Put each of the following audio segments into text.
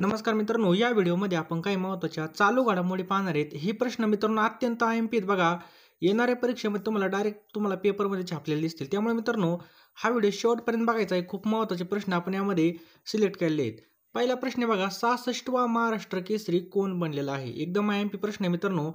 नमस्कार मित्रांनो या व्हिडिओमध्ये आपण काही महत्त्वाच्या चालू घडामोडी पाहणार आहेत हे प्रश्न मित्रांनो अत्यंत आयमपीत बघा येणाऱ्या परीक्षेमध्ये तुम्हाला डायरेक्ट तुम्हाला पेपरमध्ये छापलेले दिसतील त्यामुळे मित्रांनो हा व्हिडिओ शेवटपर्यंत बघायचा आहे खूप महत्त्वाचे प्रश्न आपण यामध्ये सिलेक्ट केलेले आहेत पहिला प्रश्न बघा सहासष्टवा महाराष्ट्र केसरी कोण बनलेला आहे एकदम आय एम पी प्रश्न आहे मित्रांनो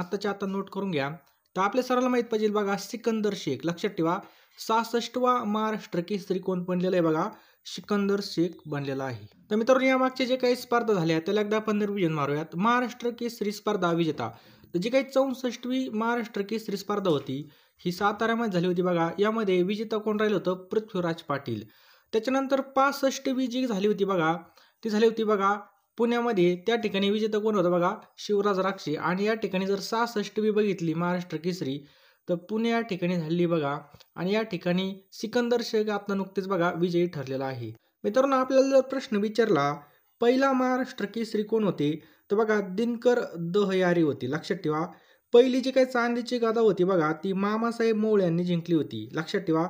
आत्ताच्या आता नोट करून घ्या तर आपल्या सर्वांना माहीत पाहिजे बघा सिकंदर शेख लक्षात ठेवा सहासष्टवा महाराष्ट्र केसरी कोण बनलेला आहे बघा सिकंदर शेख बनलेला आहे तर मित्रांनो यामागचे जे काही स्पर्धा झाल्या त्याला एकदा आपण मारूयात महाराष्ट्र केसरी स्पर्धा विजेता तर जी काही चौसष्टवी महाराष्ट्र केसरी स्पर्धा होती ही साताऱ्यामध्ये झाली होती बघा यामध्ये विजेता कोण राहिलं होतं पृथ्वीराज पाटील त्याच्यानंतर पासष्टवी जी झाली होती बघा ती झाली होती बघा पुण्यामध्ये त्या ठिकाणी विजेता कोण होता बघा शिवराज राक्षे आणि या ठिकाणी जर सहासष्टवी बघितली महाराष्ट्र केसरी तर पुणे या ठिकाणी झाली बघा आणि या ठिकाणी सिकंदर शेख आपला नुकतेच बघा विजयी ठरलेला आहे मित्रांनो आपल्याला जर प्रश्न विचारला पहिला महाराष्ट्र केसरी कोण होते तर बघा दिनकर दहयारी होती लक्षात ठेवा पहिली जी काही चांदीची गादा होती बघा ती मामासाहेब मोळ यांनी जिंकली होती लक्षात ठेवा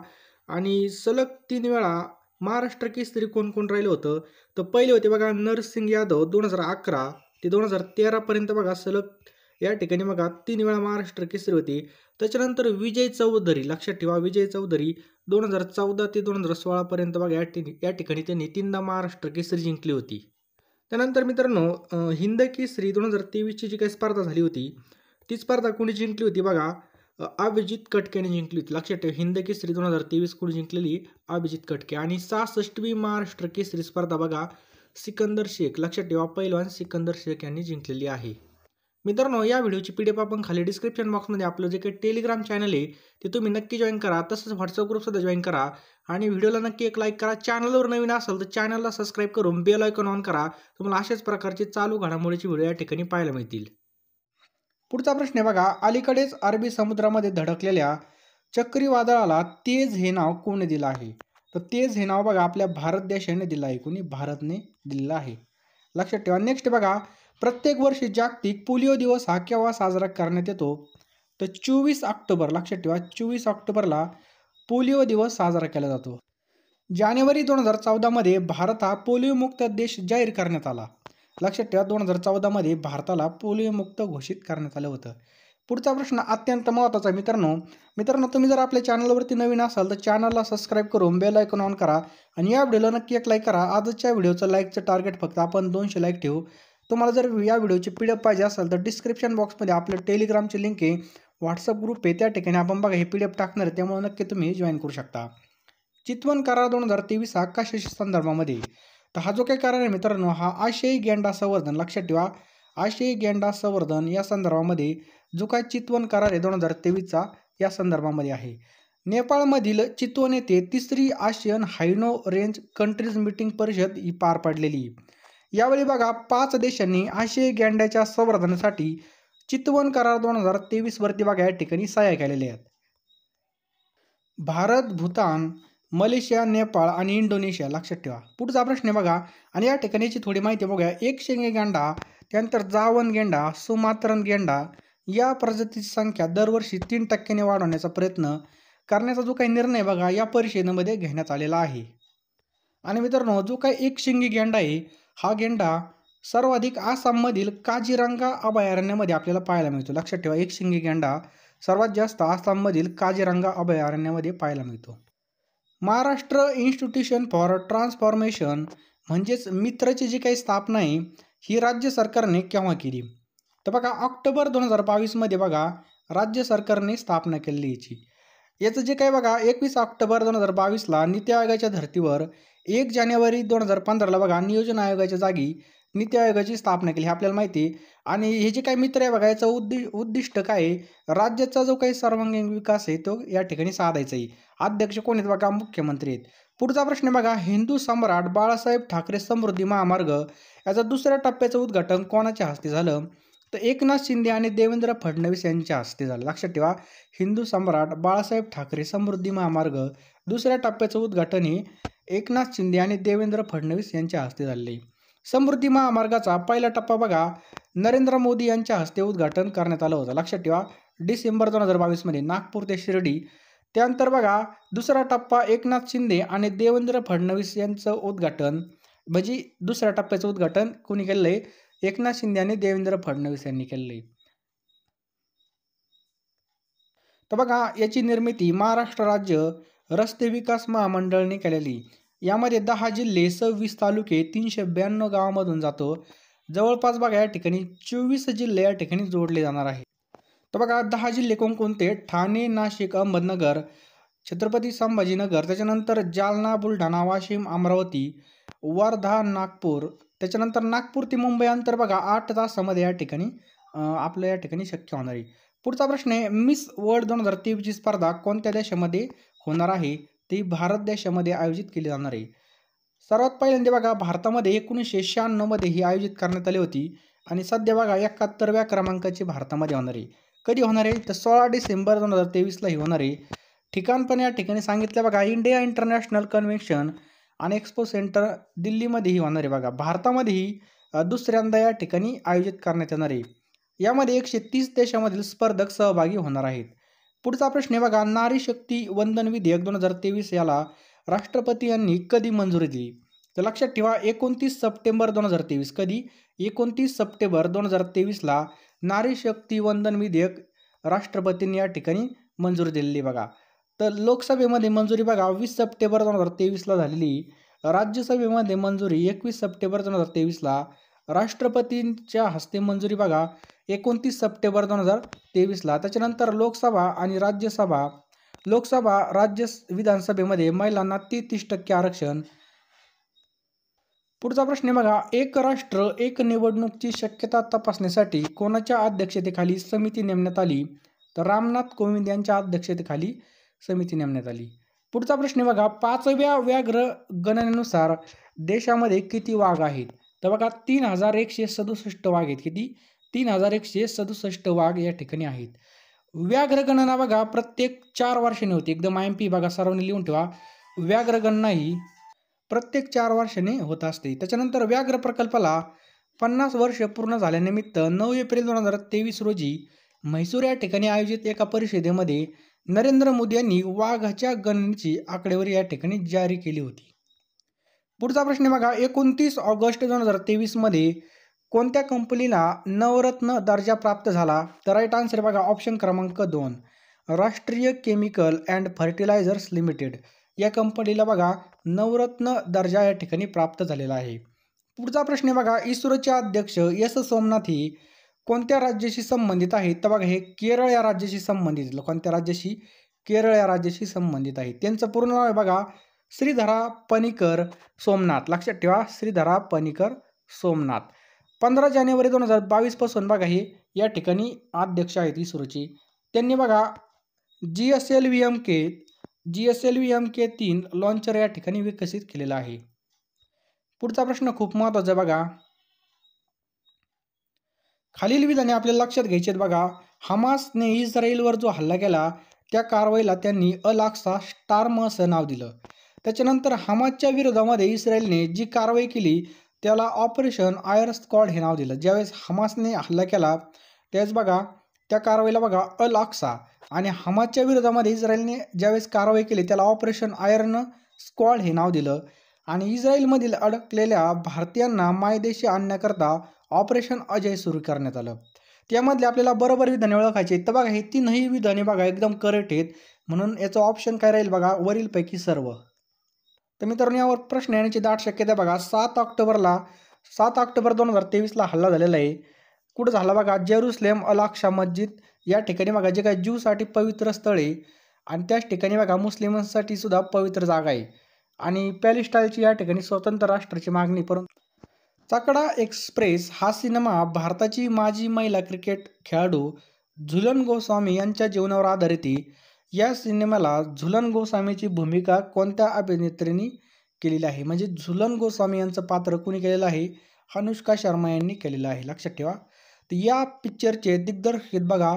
आणि सलग तीन वेळा महाराष्ट्र केसरी कोण कोण राहिलं होतं तर पहिले होते बघा नरसिंग यादव दोन हजार अकरा ते दोन हजार तेरापर्यंत बघा सलग या ठिकाणी बघा तीन वेळा महाराष्ट्र केसरी होती त्याच्यानंतर विजय चौधरी लक्षात ठेवा विजय चौधरी दोन हजार चौदा ते दोन हजार सोळापर्यंत बघा या ठिकाणी या ठिकाणी त्यांनी तीनदा महाराष्ट्र केसरी जिंकली होती त्यानंतर मित्रांनो हिंद केसरी दोन हजार तेवीसची जी काही स्पर्धा झाली होती ती स्पर्धा कोणी जिंकली होती बघा अभिजित कटकेने जिंकली होती लक्षात ठेवा हिंद केसरी दोन हजार तेवीस कोणी जिंकलेली अभिजित कटके आणि सहासष्टवी महाराष्ट्र केसरी स्पर्धा बघा सिकंदर शेख लक्षात ठेवा पैलवान सिकंदर शेख यांनी जिंकलेली आहे मित्रांनो या व्हिडिओची पी डी आपण खाली डिस्क्रिप्शन बॉक्समध्ये आपलं जे काही टेलिग्राम चॅनल आहे ते तुम्ही नक्की जॉईन करा तसंच व्हॉट्सअप ग्रुपसुद्धा जॉईन करा आणि व्हिडिओला नक्की एक लाईक करा चॅनलवर नवीन असेल तर चॅनलला सबस्क्राईब करून बेल आयकॉन ऑन करा तुम्हाला अशाच प्रकारचे चालू घडामोडीचे व्हिडिओ या ठिकाणी पाहायला मिळतील पुढचा प्रश्न आहे बघा अलीकडेच अरबी समुद्रामध्ये धडकलेल्या चक्रीवादळाला तेज हे नाव कोणी दिलं आहे तर तेज हे नाव बघा आपल्या भारत देशाने दिलं आहे कोणी भारतने दिलेलं आहे लक्षात ठेवा नेक्स्ट बघा प्रत्येक वर्षी जागतिक पोलिओ दिवस हा केव्हा साजरा करण्यात येतो तर चोवीस ऑक्टोबर लक्षात ठेवा चोवीस ऑक्टोबरला पोलिओ दिवस साजरा केला जातो जानेवारी दोन हजार चौदामध्ये भारत हा पोलिओमुक्त देश जाहीर करण्यात आला लक्षात ठेवा दोन हजार चौदामध्ये भारताला पोलिओमुक्त घोषित करण्यात आलं होतं पुढचा प्रश्न अत्यंत महत्त्वाचा मित्रांनो मित्रांनो तुम्ही जर आपल्या चॅनलवरती नवीन असाल तर चॅनलला सबस्क्राईब करून बेल आयकॉन ऑन करा आणि या व्हिडिओला नक्की एक लाईक करा आजच्या व्हिडिओचं लाईकचं टार्गेट फक्त आपण दोनशे लाईक ठेवू तुम्हाला जर या व्हिडिओची पी डी पाहिजे असेल तर डिस्क्रिप्शन बॉक्समध्ये आपलं टेलिग्रामची लिंक आहे व्हॉट्सअप ग्रुप आहे त्या ठिकाणी आपण बघा हे पी डी एफ टाकणार आहे त्यामुळे नक्की तुम्ही जॉईन करू शकता चितवन करार दोन हजार तेवीस हा संदर्भामध्ये तर हा जो काही करार आहे मित्रांनो हा आशियाई गेंडा संवर्धन लक्षात ठेवा आशियाई गेंडा संवर्धन या संदर्भामध्ये जो काय चितवन करार आहे दोन हजार तेवीसचा या संदर्भामध्ये आहे नेपाळमधील चितवन येथे तिसरी Asian rhino range countries meeting परिषद ही पार पाडलेली यावेळी बघा पाच देशांनी आशियाई गँड्याच्या संवर्धनासाठी चितवन करार दोन हजार तेवीसवरती बघा या ठिकाणी सहाय्य केलेले आहेत भारत भूतान मलेशिया नेपाळ आणि इंडोनेशिया लक्षात ठेवा पुढचा प्रश्न बघा आणि या ठिकाणीची थोडी माहिती बघा एक शेंगे गेंडा त्यानंतर जावन गेंडा सुमात्रन गेंडा या प्रजातीची संख्या दरवर्षी तीन टक्क्याने वाढवण्याचा प्रयत्न करण्याचा जो काही निर्णय बघा या परिषदेमध्ये घेण्यात आलेला आहे आणि मित्रांनो जो काही एक शिंगी गेंडा आहे हा गेंडा सर्वाधिक आसाममधील काजीरंगा अभयारण्यामध्ये आपल्याला पाहायला मिळतो लक्षात ठेवा एक शिंगी गेंडा सर्वात जास्त आसाममधील काजीरंगा अभयारण्यामध्ये पाहायला मिळतो महाराष्ट्र इन्स्टिट्यूशन फॉर ट्रान्सफॉर्मेशन म्हणजेच मित्रची जी काही स्थापना आहे ही राज्य सरकारने केव्हा केली तर बघा ऑक्टोबर दोन हजार बावीसमध्ये बघा राज्य सरकारने स्थापना केली याची याचं जे काही बघा एकवीस ऑक्टोबर दोन हजार बावीसला नीती आयोगाच्या धर्तीवर एक जानेवारी दोन हजार पंधराला बघा नियोजन आयोगाच्या जागी नीती आयोगाची स्थापना केली हे आपल्याला माहिती आहे आणि हे जे काही मित्र आहे बघा याचं उद्दि उद्दिष्ट काय राज्याचा जो काही सर्वांगीण विकास आहे तो या ठिकाणी साधायचा आहे अध्यक्ष कोण आहेत बघा मुख्यमंत्री आहेत पुढचा प्रश्न बघा हिंदू सम्राट बाळासाहेब ठाकरे समृद्धी महामार्ग याचा दुसऱ्या टप्प्याचं उद्घाटन कोणाच्या हस्ते झालं तर एकनाथ शिंदे आणि देवेंद्र फडणवीस यांच्या हस्ते झालं लक्षात ठेवा हिंदू सम्राट बाळासाहेब ठाकरे समृद्धी महामार्ग दुसऱ्या टप्प्याचं उद्घाटन हे एकनाथ शिंदे आणि देवेंद्र फडणवीस यांच्या हस्ते झाले समृद्धी महामार्गाचा पहिला टप्पा बघा नरेंद्र मोदी यांच्या हस्ते उद्घाटन करण्यात आलं होतं लक्षात ठेवा डिसेंबर दोन हजार बावीसमध्ये नागपूर ते शिर्डी त्यानंतर बघा दुसरा टप्पा एकनाथ शिंदे आणि देवेंद्र फडणवीस यांचं उद्घाटन म्हणजे दुसऱ्या टप्प्याचं उद्घाटन कोणी केलं एकनाथ शिंदे आणि देवेंद्र फडणवीस यांनी केले तर बघा याची निर्मिती महाराष्ट्र राज्य रस्ते विकास महामंडळने केलेली यामध्ये दहा जिल्हे सव्वीस तालुके तीनशे ब्याण्णव गावामधून जातो जवळपास बघा या ठिकाणी चोवीस जिल्हे या ठिकाणी जोडले जाणार आहे तर बघा दहा जिल्हे कोणकोणते ठाणे नाशिक अहमदनगर छत्रपती संभाजीनगर त्याच्यानंतर जालना बुलढाणा वाशिम अमरावती वर्धा नागपूर त्याच्यानंतर नागपूर ते मुंबई अंतर बघा आठ तासामध्ये या ठिकाणी आपलं या ठिकाणी शक्य होणार आहे पुढचा प्रश्न आहे मिस वर्ल्ड दोन हजार तेवीसची स्पर्धा कोणत्या देशामध्ये होणार आहे ती भारत देशामध्ये आयोजित केली जाणार आहे सर्वात पहिल्यांदा बघा भारतामध्ये एकोणीसशे शहाण्णवमध्ये ही आयोजित करण्यात आली होती आणि सध्या बघा एकाहत्तरव्या क्रमांकाची भारतामध्ये होणार आहे कधी होणार आहे तर सोळा डिसेंबर दोन हजार तेवीसला ही होणार आहे ठिकाण पण या ठिकाणी सांगितलं बघा इंडिया इंटरनॅशनल कन्व्हेन्शन आणि एक्सपो सेंटर दिल्लीमध्येही होणार आहे बघा भारतामध्येही दुसऱ्यांदा या ठिकाणी आयोजित करण्यात येणार आहे यामध्ये एकशे तीस देशामधील स्पर्धक सहभागी होणार आहेत पुढचा प्रश्न आहे बघा नारी शक्ती वंदन विधेयक दोन हजार तेवीस याला राष्ट्रपती यांनी कधी मंजुरी दिली तर लक्षात ठेवा एकोणतीस सप्टेंबर दोन हजार तेवीस कधी एकोणतीस सप्टेंबर दोन हजार तेवीसला नारी शक्ती वंदन विधेयक राष्ट्रपतींनी या ठिकाणी मंजुरी दिलेली बघा तर लोकसभेमध्ये मंजुरी बघा वीस सप्टेंबर दोन हजार तेवीसला झालेली राज्यसभेमध्ये मंजुरी एकवीस सप्टेंबर दोन हजार तेवीसला राष्ट्रपतींच्या हस्ते मंजुरी बघा एकोणतीस सप्टेंबर दोन हजार तेवीसला त्याच्यानंतर लोकसभा आणि राज्यसभा लोकसभा राज्य विधानसभेमध्ये महिलांना तेहतीस टक्के आरक्षण पुढचा प्रश्न बघा एक राष्ट्र एक निवडणूकची शक्यता तपासण्यासाठी कोणाच्या अध्यक्षतेखाली समिती नेमण्यात आली तर रामनाथ कोविंद यांच्या अध्यक्षतेखाली समिती नेमण्यात आली पुढचा प्रश्न बघा पाचव्या व्याघ्र गणनेनुसार देशामध्ये किती वाघ आहेत तर बघा तीन हजार एकशे सदुसष्ट वाघ आहेत किती तीन हजार एकशे सदुसष्ट वाघ या ठिकाणी आहेत व्याघ्र गणना बघा प्रत्येक चार वर्षाने होते एकदम आय एम पी बघा सर्वांनी लिहून ठेवा व्याघ्र गणना ही प्रत्येक चार वर्षाने होत असते त्याच्यानंतर व्याघ्र प्रकल्पाला पन्नास वर्ष पूर्ण झाल्यानिमित्त नऊ एप्रिल दोन हजार तेवीस रोजी म्हैसूर या ठिकाणी आयोजित एका परिषदेमध्ये नरेंद्र मोदी यांनी वाघाच्या गणनेची आकडेवारी या ठिकाणी जारी केली होती पुढचा प्रश्न बघा एकोणतीस ऑगस्ट दोन हजार तेवीसमध्ये कोणत्या कंपनीला नवरत्न दर्जा प्राप्त झाला तर राईट आन्सर बघा ऑप्शन क्रमांक दोन राष्ट्रीय केमिकल अँड फर्टिलायझर्स लिमिटेड या कंपनीला बघा नवरत्न दर्जा या ठिकाणी प्राप्त झालेला आहे पुढचा प्रश्न बघा इस्रोचे अध्यक्ष एस सोमनाथ ही कोणत्या राज्याशी संबंधित आहेत तर बघा हे केरळ या राज्याशी संबंधित कोणत्या राज्याशी केरळ या राज्याशी संबंधित आहे त्यांचं पूर्ण नाव आहे बघा श्रीधरा पनिकर सोमनाथ लक्षात ठेवा श्रीधरा पनिकर सोमनाथ पंधरा जानेवारी दोन हजार बावीसपासून बघा हे या ठिकाणी अध्यक्ष आहेत इस्रोचे त्यांनी बघा G S L V M K G S L V M K तीन लॉन्चर या ठिकाणी विकसित केलेला आहे पुढचा प्रश्न खूप महत्त्वाचा बघा खालील विधाने आपल्याला लक्षात घ्यायचे बघा हमासने इस्रायलवर जो हल्ला केला त्या कारवाईला त्यांनी अलाक्सा स्टार्म असं नाव दिलं त्याच्यानंतर हमासच्या विरोधामध्ये इस्रायलने जी कारवाई केली त्याला ऑपरेशन आयर स्कॉड हे नाव दिलं ज्यावेळेस हमासने हल्ला केला त्यावेळेस बघा त्या कारवाईला बघा अल अक्सा आणि हमासच्या विरोधामध्ये इस्रायलने ज्यावेळेस कारवाई केली त्याला ऑपरेशन आयर्न स्क्वॉड हे नाव दिलं आणि इस्रायलमधील अडकलेल्या भारतीयांना मायदेशी आणण्याकरता ऑपरेशन अजय सुरू करण्यात आलं त्यामधले आपल्याला बरोबर विधाने ओळखायचे तर बघा हे तीनही विधाने बघा एकदम करेक्ट आहेत म्हणून याचं ऑप्शन काय राहील बघा वरीलपैकी सर्व तर मित्रांनो यावर प्रश्न येण्याची दाट शक्यता बघा सात ऑक्टोबरला सात ऑक्टोबर दोन हजार तेवीसला हल्ला झालेला आहे कुठं झाला बघा जेरुसलेम अलाक्षा मस्जिद या ठिकाणी बघा जे काय ज्यूसाठी पवित्र स्थळ आहे आणि त्याच ठिकाणी बघा मुस्लिमांसाठी सुद्धा पवित्र जागा आहे आणि पॅलिस्टाईलची या ठिकाणी स्वतंत्र राष्ट्राची मागणी परंतु चाकडा एक्सप्रेस हा सिनेमा भारताची माजी महिला क्रिकेट खेळाडू झुलन गोस्वामी यांच्या जीवनावर आधारित आहे या सिनेमाला झुलन गोस्वामीची भूमिका कोणत्या अभिनेत्रींनी केलेली आहे म्हणजे झुलन गोस्वामी यांचं पात्र कोणी केलेलं आहे अनुष्का शर्मा यांनी केलेलं आहे लक्षात ठेवा तर या पिक्चरचे दिग्दर्शित बघा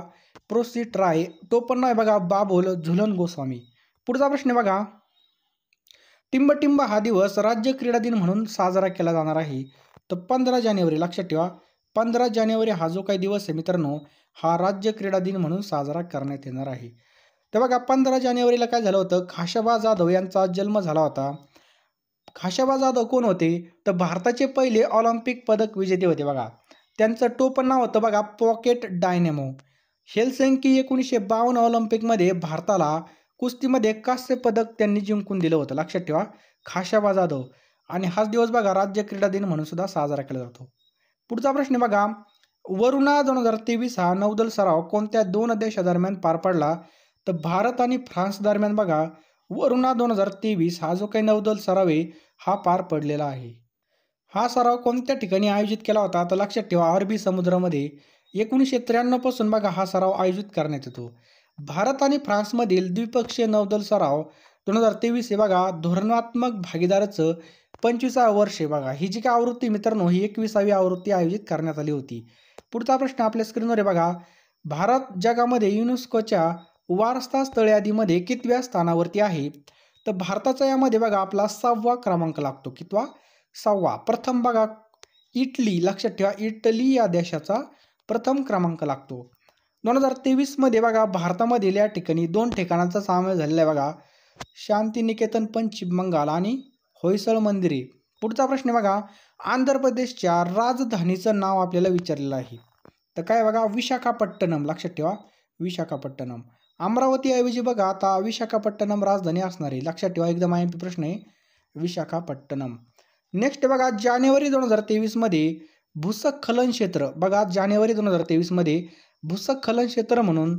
प्रोसिट राय तो पण आहे बघा बाबोल झुलन गोस्वामी पुढचा प्रश्न बघा टिंबटिंब हा दिवस राज्य क्रीडा दिन म्हणून साजरा केला जाणार आहे तर पंधरा जानेवारी लक्षात ठेवा पंधरा जानेवारी हा जो काही दिवस आहे मित्रांनो हा राज्य क्रीडा दिन म्हणून साजरा करण्यात येणार आहे तर बघा पंधरा जानेवारीला काय झालं होतं खाशाबा जाधव यांचा जन्म झाला होता खाशाबा जाधव कोण होते तर भारताचे पहिले ऑलिम्पिक पदक विजेते होते बघा त्यांचं टोपण नाव होतं बघा पॉकेट डायनेमो हेलसेंकी एकोणीसशे बावन्न ऑलिम्पिकमध्ये भारताला कुस्तीमध्ये कांस्य पदक त्यांनी जिंकून दिलं होतं लक्षात ठेवा खाशाबा जाधव आणि हाच दिवस बघा राज्य क्रीडा दिन म्हणून सुद्धा साजरा केला जातो पुढचा प्रश्न बघा वरुणा दोन हजार तेवीस हा नौदल सराव कोणत्या दोन देशादरम्यान पार पडला तर भारत आणि फ्रान्स दरम्यान बघा वरुणा दोन हजार तेवीस हा जो काही नौदल सराव आहे हा पार पडलेला आहे हा सराव कोणत्या ठिकाणी आयोजित केला होता तर लक्षात ठेवा अरबी समुद्रामध्ये एकोणीसशे त्र्याण्णवपासून बघा हा सराव आयोजित करण्यात येतो भारत आणि फ्रान्समधील द्विपक्षीय नौदल सराव दोन हजार तेवीस हे बघा धोरणात्मक भागीदाराचं पंचवीसावं वर्ष आहे बघा ही जी काय आवृत्ती मित्रांनो ही एकविसावी आवृत्ती आयोजित करण्यात आली होती पुढचा प्रश्न आपल्या स्क्रीनवर आहे बघा भारत जगामध्ये युनेस्कोच्या वारसा स्थळ यादीमध्ये कितव्या स्थानावरती आहे तर भारताचा यामध्ये बघा आपला सहावा क्रमांक लागतो कितवा सहावा प्रथम बघा इटली लक्षात ठेवा इटली या देशाचा प्रथम क्रमांक लागतो दोन हजार तेवीसमध्ये बघा भारतामधील या ठिकाणी दोन ठिकाणांचा सामावेश झालेला आहे बघा शांतिनिकेतन पश्चिम बंगाल आणि होयसळ मंदिरे पुढचा प्रश्न बघा आंध्र प्रदेशच्या राजधानीचं नाव आपल्याला विचारलेलं आहे तर काय बघा विशाखापट्टणम लक्षात ठेवा विशाखापट्टणम अमरावतीऐवजी बघा आता विशाखापट्टणम राजधानी असणार आहे लक्षात ठेवा एकदम आय प्रश्न आहे विशाखापट्टणम नेक्स्ट बघा जानेवारी दोन हजार तेवीसमध्ये भूसखलन क्षेत्र बघा जानेवारी दोन हजार तेवीसमध्ये भूसखलन क्षेत्र म्हणून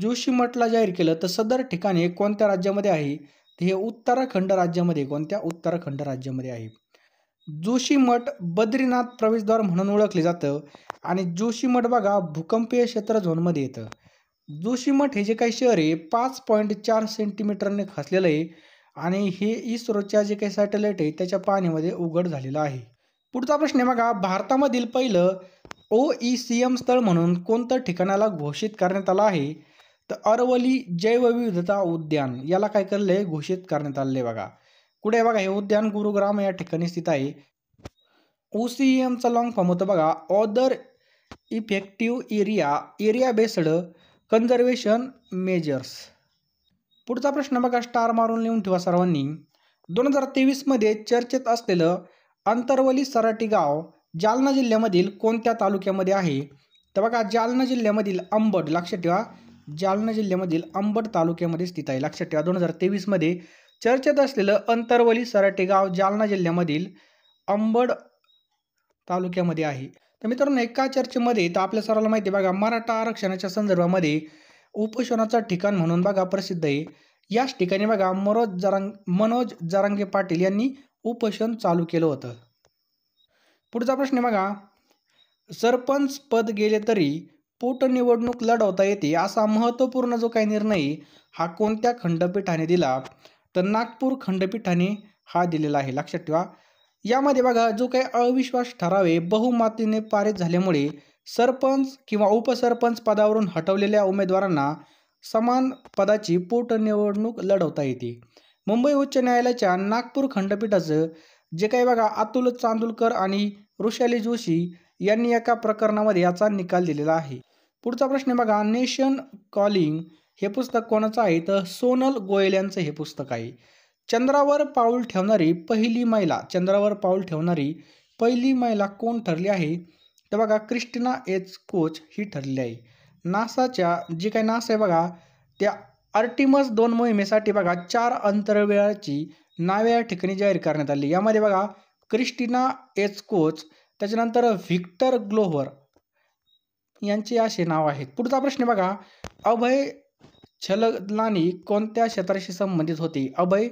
जोशीमठला जाहीर केलं तर सदर ठिकाणी कोणत्या राज्यामध्ये आहे हे उत्तराखंड राज्यामध्ये कोणत्या उत्तराखंड राज्यामध्ये आहे जोशीमठ बद्रीनाथ प्रवेशद्वार म्हणून ओळखले जातं आणि जोशीमठ बघा भूकंपीय क्षेत्र झोनमध्ये येतं जोशीमठ हे जे काही शहर आहे पाच पॉईंट चार सेंटीमीटरने खासलेलं आहे आणि हे इस्रोच्या जे काही सॅटेलाइट आहे त्याच्या पाण्यामध्ये उघड झालेलं आहे पुढचा प्रश्न आहे बघा भारतामधील पहिलं ओ ई सी एम स्थळ म्हणून कोणत्या ठिकाणाला घोषित करण्यात आलं आहे तर अरवली जैवविविधता उद्यान याला काय करलं आहे घोषित करण्यात आलेलं आहे बघा कुठे बघा हे उद्यान गुरुग्राम या ठिकाणी स्थित आहे ओ सी एमचा लॉंग फॉर्म होतं बघा other effective area area based conservation measures पुढचा प्रश्न बघा स्टार मारून लिहून ठेवा सर्वांनी दोन हजार तेवीसमध्ये चर्चेत असलेलं अंतरवली सराटी गाव जालना जिल्ह्यामधील कोणत्या तालुक्यामध्ये आहे तर बघा जालना जिल्ह्यामधील अंबड लक्षात ठेवा जालना जिल्ह्यामधील अंबड तालुक्यामध्ये स्थित आहे लक्षात ठेवा दोन हजार तेवीसमध्ये चर्चेत असलेलं अंतरवली सराटी गाव जालना जिल्ह्यामधील अंबड तालुक्यामध्ये आहे तर मित्रांनो एका चर्चेमध्ये तर आपल्या सर्वांना माहिती बघा मराठा आरक्षणाच्या संदर्भामध्ये उपोषणाचं ठिकाण म्हणून बघा प्रसिद्ध आहे याच ठिकाणी बघा मनोज जरांग मनोज जरांगे पाटील यांनी उपोषण चालू केलं होतं पुढचा प्रश्न बघा सरपंच पद गेले तरी पोटनिवडणूक लढवता येते असा महत्त्वपूर्ण जो काही निर्णय हा कोणत्या खंडपीठाने दिला तर नागपूर खंडपीठाने हा दिलेला आहे लक्षात ठेवा यामध्ये बघा जो काही अविश्वास ठरावे बहुमतीने पारित झाल्यामुळे सरपंच किंवा उपसरपंच पदावरून हटवलेल्या उमेदवारांना समान पदाची पोटनिवडणूक लढवता येते मुंबई उच्च न्यायालयाच्या नागपूर खंडपीठाचं जे काही बघा अतुल चांदुलकर आणि ऋषाली जोशी यांनी एका प्रकरणामध्ये याचा निकाल दिलेला आहे पुढचा प्रश्न बघा नेशन कॉलिंग हे पुस्तक कोणाचं आहे तर सोनल गोयल यांचं हे पुस्तक आहे चंद्रावर पाऊल ठेवणारी पहिली महिला चंद्रावर पाऊल ठेवणारी पहिली महिला कोण ठरली आहे तर बघा क्रिस्टिना एच कोच ही ठरली आहे नासाच्या जी काही नासा आहे बघा त्या आर्टिमस दोन मोहिमेसाठी बघा चार अंतरवेळाची नावे या ठिकाणी जाहीर करण्यात आली यामध्ये बघा क्रिस्टिना एच कोच त्याच्यानंतर व्हिक्टर ग्लोव्हर यांचे असे नाव आहेत पुढचा प्रश्न बघा अभय छलनानी कोणत्या क्षेत्राशी संबंधित होते अभय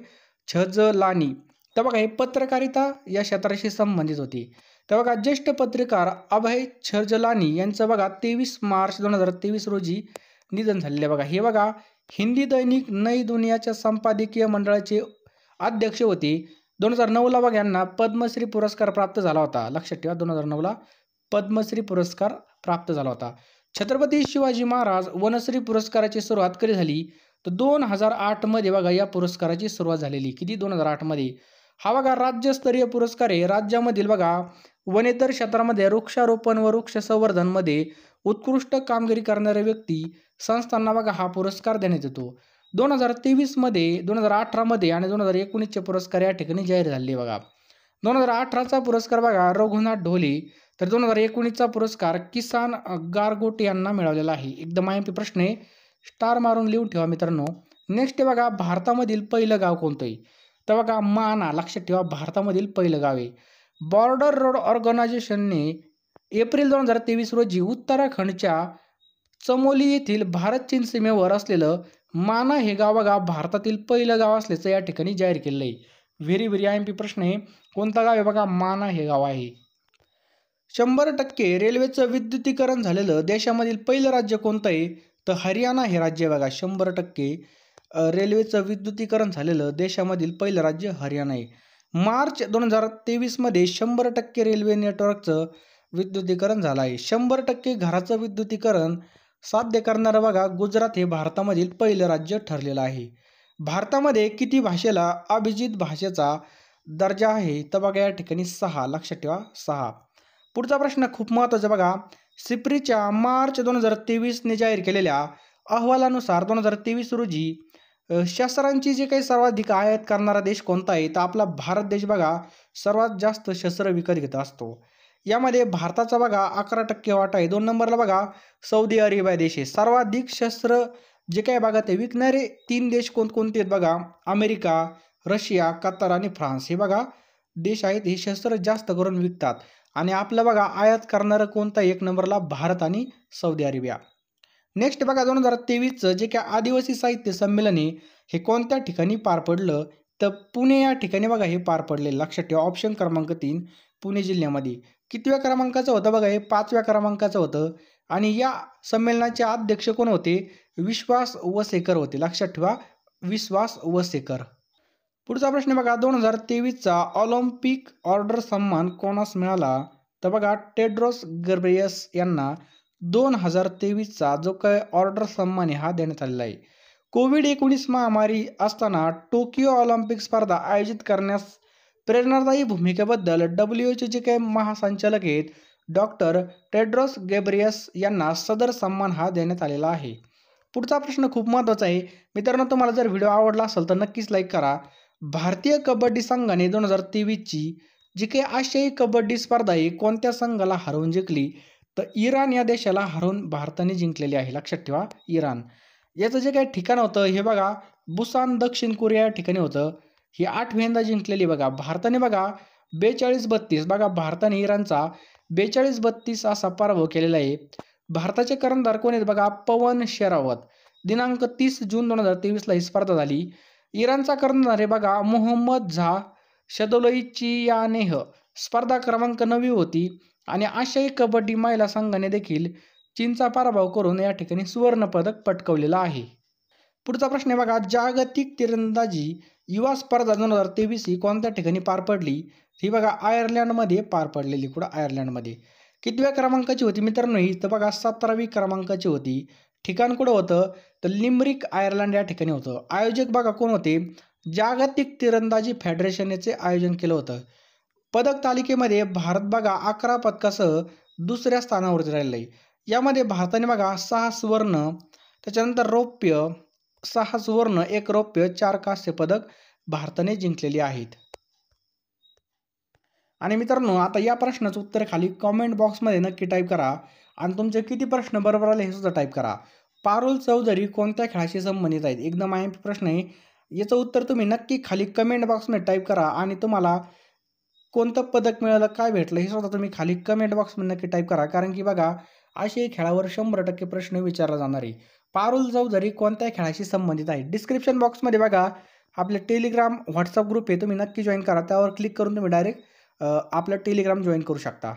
छजलानी तर बघा हे पत्रकारिता या क्षेत्राशी संबंधित होती तर बघा ज्येष्ठ पत्रकार अभय छजलानी यांचं बघा तेवीस मार्च दोन हजार तेवीस रोजी निधन झालेले बघा हे बघा हिंदी दैनिक नई दुनियाच्या संपादकीय मंडळाचे अध्यक्ष होते दोन हजार नऊला बघा यांना पद्मश्री पुरस्कार प्राप्त झाला होता लक्षात ठेवा दोन हजार नऊला पद्मश्री पुरस्कार प्राप्त झाला होता छत्रपती शिवाजी महाराज वनश्री पुरस्काराची सुरुवात कधी झाली तर दोन हजार आठमध्ये बघा या पुरस्काराची सुरुवात झालेली किती दोन हजार आठमध्ये हा बघा राज्यस्तरीय पुरस्कार आहे राज्यामधील बघा वनेतर क्षेत्रामध्ये वृक्षारोपण व वृक्ष संवर्धनमध्ये उत्कृष्ट कामगिरी करणाऱ्या व्यक्ती संस्थांना बघा हा पुरस्कार देण्यात येतो दोन हजार तेवीसमध्ये दोन हजार अठरामध्ये आणि दोन हजार एकोणीसचे पुरस्कार या ठिकाणी जाहीर झाले बघा दोन हजार अठराचा पुरस्कार बघा रघुनाथ ढोले तर दोन हजार एकोणीसचा पुरस्कार किसान गारगोटे यांना मिळालेला आहे एकदम आय प्रश्न आहे स्टार मारून लिहून ठेवा मित्रांनो नेक्स्ट बघा भारतामधील पहिलं गाव कोणतं तर बघा माना लक्षात ठेवा भारतामधील पहिलं गाव आहे बॉर्डर रोड ऑर्गनायझेशनने एप्रिल दोन हजार तेवीस रोजी उत्तराखंडच्या चमोली येथील भारत चीन सीमेवर असलेलं माना हे गाव बघा भारतातील पहिलं गाव असल्याचं या ठिकाणी जाहीर केलेलं आहे very very I M P प्रश्न आहे कोणता गाव आहे बघा माना हे गाव आहे शंभर टक्के रेल्वेचं विद्युतीकरण झालेलं देशामधील पहिलं राज्य कोणतं आहे तर हरियाणा हे राज्य बघा शंभर टक्के रेल्वेचं विद्युतीकरण झालेलं देशामधील पहिलं राज्य हरियाणा आहे मार्च दोन हजार तेवीसमध्ये शंभर टक्के रेल्वे नेटवर्कचं विद्युतीकरण झालं आहे शंभर टक्के घराचं विद्युतीकरण साध्य करणारं बघा गुजरात हे भारतामधील पहिलं राज्य ठरलेलं आहे भारतामध्ये किती भाषेला अभिजित भाषेचा दर्जा आहे तर बघा या ठिकाणी सहा लक्षात ठेवा सहा पुढचा प्रश्न खूप महत्त्वाचा बघा सिप्रीच्या मार्च दोन हजार तेवीसने जाहीर केलेल्या अहवालानुसार दोन हजार तेवीस रोजी शस्त्रांची जे काही सर्वाधिक आयात करणारा देश कोणता आहे तर आपला भारत देश बघा सर्वात जास्त शस्त्र विकत घेत असतो यामध्ये भारताचा बघा अकरा टक्के वाटा आहे दोन नंबरला बघा सौदी अरेबिया देश आहे सर्वाधिक शस्त्र जे काही बघा ते विकणारे तीन देश कोणकोणते आहेत बघा अमेरिका रशिया कतार आणि फ्रान्स हे बघा देश आहेत हे शस्त्र जास्त करून विकतात आणि आपलं बघा आयात करणारं कोणता एक नंबरला भारत आणि सौदी अरेबिया नेक्स्ट बघा दोन हजार तेवीसचं जे काय आदिवासी साहित्य संमेलन हे कोणत्या ठिकाणी पार पडलं तर पुणे या ठिकाणी बघा हे पार पडले लक्षात ठेवा ऑप्शन क्रमांक तीन पुणे जिल्ह्यामध्ये कितव्या क्रमांकाचं होतं बघा हे पाचव्या क्रमांकाचं होतं आणि या संमेलनाचे अध्यक्ष कोण होते विश्वास वसेकर होते लक्षात ठेवा विश्वास वसेकर पुढचा प्रश्न बघा दोन हजार तेवीसचा ऑलिम्पिक ऑर्डर सन्मान कोणास मिळाला तर बघा टेड्रोस गर्बेयस यांना दोन हजार तेवीसचा जो काय ऑर्डर सन्मान हा देण्यात आलेला आहे कोविड एकोणीस महामारी असताना टोकियो ऑलिम्पिक स्पर्धा आयोजित करण्यास प्रेरणादायी भूमिकेबद्दल डब्ल्यू जे काही महासंचालक आहेत डॉक्टर टेड्रोस गेब्रियस यांना सदर सन्मान हा देण्यात आलेला आहे पुढचा प्रश्न खूप महत्त्वाचा आहे मित्रांनो तुम्हाला जर व्हिडिओ आवडला असेल तर नक्कीच लाईक करा भारतीय कबड्डी संघाने दोन हजार तेवीसची जी काही आशियाई कबड्डी स्पर्धा आहे कोणत्या संघाला हरवून जिंकली तर इराण या देशाला हरवून भारताने जिंकलेली आहे लक्षात ठेवा इराण याचं जे काही ठिकाण होतं हे बघा बुसान दक्षिण कोरिया या ठिकाणी होतं ही आठव्यांदा जिंकलेली बघा भारताने बघा बेचाळीस बत्तीस बघा भारताने इराणचा बेचाळीस बत्तीस असा पराभव केलेला आहे भारताचे कर्णधार कोण आहेत बघा पवन शेरावत दिनांक तीस जून दोन हजार तेवीसला ही स्पर्धा झाली इराणचा कर्णधार आहे बघा मोहम्मद झा शदोलईचियानेह स्पर्धा क्रमांक नवी होती आणि आशियाई कबड्डी महिला संघाने देखील चीनचा पराभव करून या ठिकाणी सुवर्णपदक पटकवलेलं आहे पुढचा प्रश्न आहे बघा जागतिक तिरंदाजी युवा स्पर्धा दोन हजार तेवीस ही कोणत्या ठिकाणी पार पडली ही बघा आयर्लंडमध्ये पार पडलेली कुठं आयर्लंडमध्ये कितव्या क्रमांकाची होती मित्रांनो ही तर बघा सतरावी क्रमांकाची होती ठिकाण कुठं होतं तर लिमरिक आयर्लंड या ठिकाणी होतं आयोजक बघा कोण होते जागतिक तिरंदाजी फेडरेशनचे आयोजन केलं होतं पदक तालिकेमध्ये भारत बघा अकरा पदकासह दुसऱ्या स्थानावरती राहिलंय आहे यामध्ये भारताने बघा सहा सुवर्ण त्याच्यानंतर रौप्य सहा सुवर्ण एक रौप्य चार कांस्य पदक भारताने जिंकलेली आहेत आणि मित्रांनो आता या प्रश्नाचं उत्तर खाली कॉमेंट बॉक्समध्ये नक्की टाईप करा आणि तुमचे किती प्रश्न बरोबर आले हे सुद्धा टाईप करा पारुल चौधरी कोणत्या खेळाशी संबंधित आहेत एकदम आय प्रश्न आहे याचं उत्तर तुम्ही नक्की खाली कमेंट बॉक्समध्ये टाईप करा आणि तुम्हाला कोणतं पदक मिळालं काय भेटलं हे सुद्धा तुम्ही खाली कमेंट बॉक्समध्ये नक्की टाईप करा कारण की बघा असे खेळावर शंभर टक्के प्रश्न विचारला जाणार आहे पारुल चौधरी कोणत्या खेळाशी संबंधित आहे डिस्क्रिप्शन बॉक्समध्ये बघा आपले टेलिग्राम व्हॉट्सअप ग्रुप आहे तुम्ही नक्की जॉईन करा त्यावर क्लिक करून तुम्ही डायरेक्ट आपलं टेलिग्राम जॉईन करू शकता